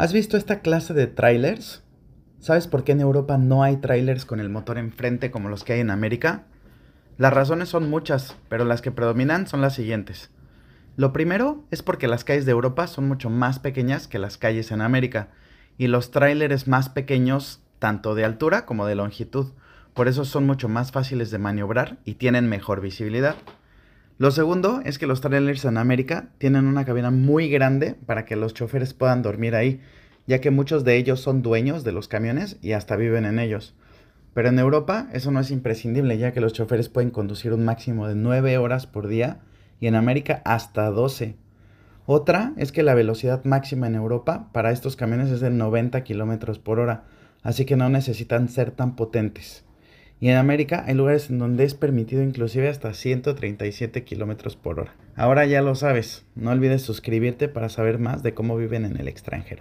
¿Has visto esta clase de trailers? ¿Sabes por qué en Europa no hay trailers con el motor enfrente como los que hay en América? Las razones son muchas, pero las que predominan son las siguientes. Lo primero es porque las calles de Europa son mucho más pequeñas que las calles en América, y los trailers más pequeños tanto de altura como de longitud, por eso son mucho más fáciles de maniobrar y tienen mejor visibilidad. Lo segundo es que los trailers en América tienen una cabina muy grande para que los choferes puedan dormir ahí, ya que muchos de ellos son dueños de los camiones y hasta viven en ellos. Pero en Europa eso no es imprescindible, ya que los choferes pueden conducir un máximo de 9 horas por día y en América hasta 12. Otra es que la velocidad máxima en Europa para estos camiones es de 90 km por hora, así que no necesitan ser tan potentes. Y en América hay lugares en donde es permitido inclusive hasta 137 kilómetros por hora. Ahora ya lo sabes, no olvides suscribirte para saber más de cómo viven en el extranjero.